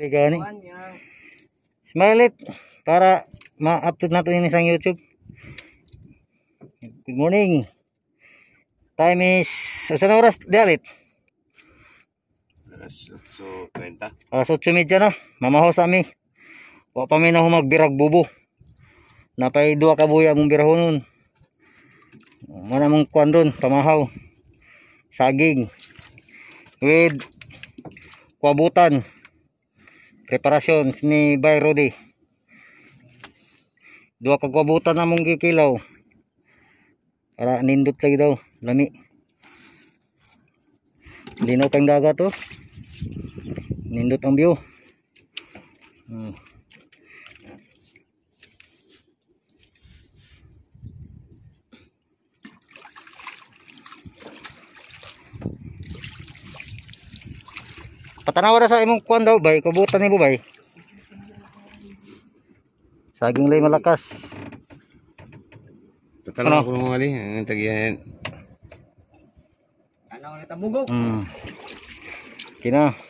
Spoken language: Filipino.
Ligani. Smile it para ma-upload nato ini sa YouTube. Good morning. Time is usa oras dalit. Alas 8:30. Alas 8:30 no. Mamaho sa mi. Wa pa mi na humagbirag bubo. Napay duha ka buya mong birahonon. nun. Mana mong kuan pamahaw. Saging. With kwabutan preparasyon ni Bay Rudy duha kagwabutan na mong gikilaw para nindot lagi daw lami linaw kang dagat to oh. nindot ang view hmm. Patanaw ra sa imong kuan daw bay, kubutan ni bubay. Saging lay malakas. Tatanaw ano? ko mga ali, ang tagiyan. Tanaw na tamugok. Mm. Kina.